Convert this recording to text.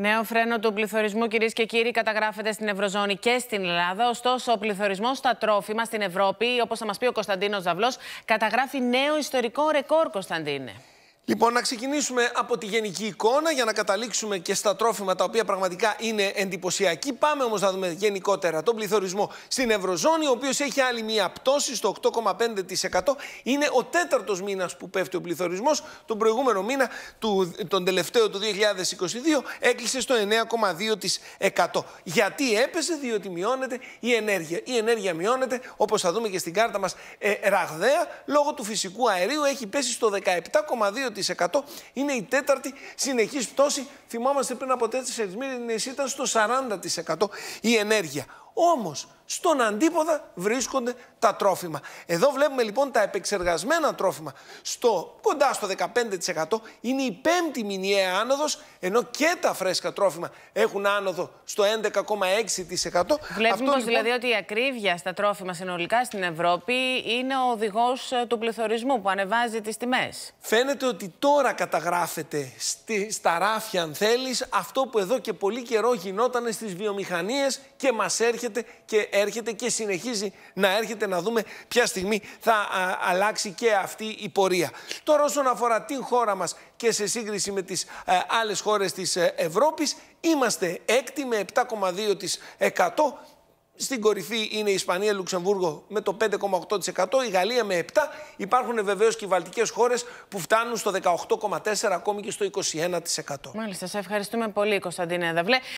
Νέο φρένο του πληθωρισμού, κυρίες και κύριοι, καταγράφεται στην Ευρωζώνη και στην Ελλάδα. Ωστόσο, ο πληθωρισμός στα τρόφιμα στην Ευρώπη, όπως θα μας πει ο Κωνσταντίνος Ζαβλός, καταγράφει νέο ιστορικό ρεκόρ, Κωνσταντίνε. Λοιπόν, να ξεκινήσουμε από τη γενική εικόνα για να καταλήξουμε και στα τρόφιμα τα οποία πραγματικά είναι εντυπωσιακοί. Πάμε όμως να δούμε γενικότερα τον πληθωρισμό στην Ευρωζώνη, ο οποίος έχει άλλη μία πτώση στο 8,5%. Είναι ο τέταρτος μήνας που πέφτει ο πληθωρισμός. Τον προηγούμενο μήνα, τον τελευταίο του 2022, έκλεισε στο 9,2%. Γιατί έπεσε, διότι μειώνεται η ενέργεια. Η ενέργεια μειώνεται, όπως θα δούμε και στην κάρτα μας, ε, ραγδαία, λόγω του φυσικού αερίου έχει πέσει στο 17,2% είναι η τέταρτη συνεχής πτώση. Θυμόμαστε πριν από τέσσερις μήνες ήταν στο 40% η ενέργεια. Όμως στον αντίποδα βρίσκονται τα τρόφιμα. Εδώ βλέπουμε λοιπόν τα επεξεργασμένα τρόφιμα στο κοντά στο 15% είναι η πέμπτη μηνιαία άνοδος ενώ και τα φρέσκα τρόφιμα έχουν άνοδο στο 11,6%. Βλέπουμε Αυτό, λοιπόν, δηλαδή ότι η ακρίβεια στα τρόφιμα συνολικά στην Ευρώπη είναι ο οδηγός ε, του πληθωρισμού που ανεβάζει τις τιμές. Φαίνεται ότι τώρα καταγράφεται στη, στα ράφια αν θέλεις αυτό που εδώ και πολύ καιρό γινόταν στις βιομηχανίες και μας έρχεται έρχεται και έρχεται και συνεχίζει να έρχεται να δούμε ποια στιγμή θα α, αλλάξει και αυτή η πορεία. Τώρα όσον αφορά την χώρα μας και σε σύγκριση με τις άλλε άλλες χώρες της ε, Ευρώπης, είμαστε έκτη με 7,2% στην κορυφή είναι η Ισπανία, Λουξεμβούργο με το 5,8%, η Γαλλία με 7%. Υπάρχουν βεβαίως και οι βαλτικές χώρες που φτάνουν στο 18,4% ακόμη και στο 21%. Μάλιστα, σε ευχαριστούμε πολύ, Κωνσταντίνε Δαβλέ.